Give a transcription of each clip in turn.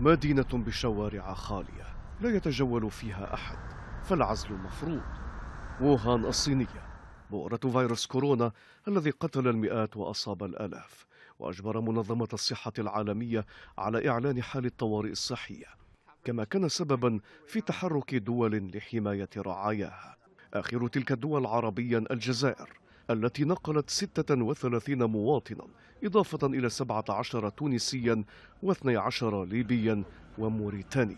مدينة بشوارع خالية لا يتجول فيها أحد فالعزل مفروض ووهان الصينية بؤرة فيروس كورونا الذي قتل المئات وأصاب الآلاف وأجبر منظمة الصحة العالمية على إعلان حال الطوارئ الصحية كما كان سببا في تحرك دول لحماية رعاياها آخر تلك الدول عربيا الجزائر التي نقلت 36 مواطنا إضافة إلى 17 تونسيا و12 ليبيا وموريتاني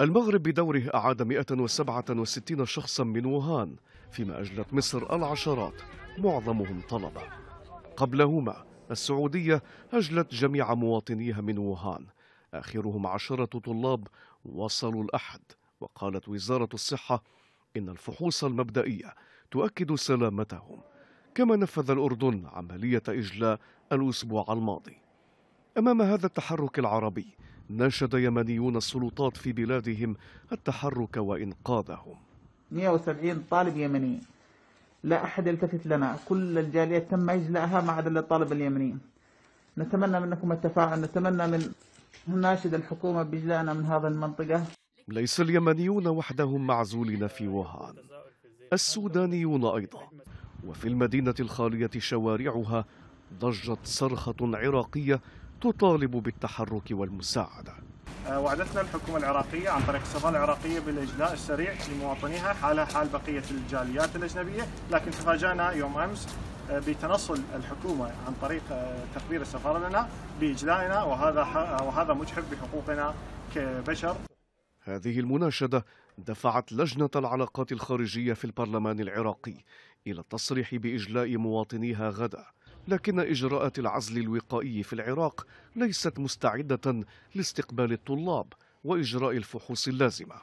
المغرب بدوره أعاد 167 شخصا من ووهان فيما أجلت مصر العشرات معظمهم طلبة قبلهما السعودية أجلت جميع مواطنيها من ووهان آخرهم عشرة طلاب وصلوا الأحد وقالت وزارة الصحة إن الفحوص المبدئية تؤكد سلامتهم كما نفذ الأردن عملية إجلاء الأسبوع الماضي أمام هذا التحرك العربي ناشد يمنيون السلطات في بلادهم التحرك وإنقاذهم 170 طالب يمني لا أحد يلتفت لنا كل الجاليات تم إجلاءها ما عدا الطالب اليمني نتمنى منكم التفاعل نتمنى من ناشد الحكومة بإجلائنا من هذا المنطقة ليس اليمنيون وحدهم معزولين في وهان السودانيون أيضا وفي المدينة الخالية شوارعها ضجت صرخة عراقية تطالب بالتحرك والمساعدة آه، وعدتنا الحكومة العراقية عن طريق السفارة العراقية بالإجلاء السريع لمواطنيها حالها حال بقية الجاليات الأجنبية لكن تفاجأنا يوم أمس آه، بتنصل الحكومة عن طريق آه، تقرير السفارة لنا بإجلائنا وهذا وهذا مجحف بحقوقنا كبشر هذه المناشدة دفعت لجنة العلاقات الخارجية في البرلمان العراقي إلى التصريح بإجلاء مواطنيها غدا لكن إجراءات العزل الوقائي في العراق ليست مستعدة لاستقبال الطلاب وإجراء الفحوص اللازمة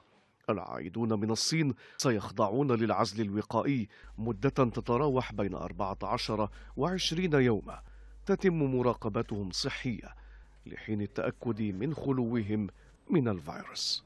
العائدون من الصين سيخضعون للعزل الوقائي مدة تتراوح بين 14 و 20 يوما تتم مراقبتهم صحية لحين التأكد من خلوهم من الفيروس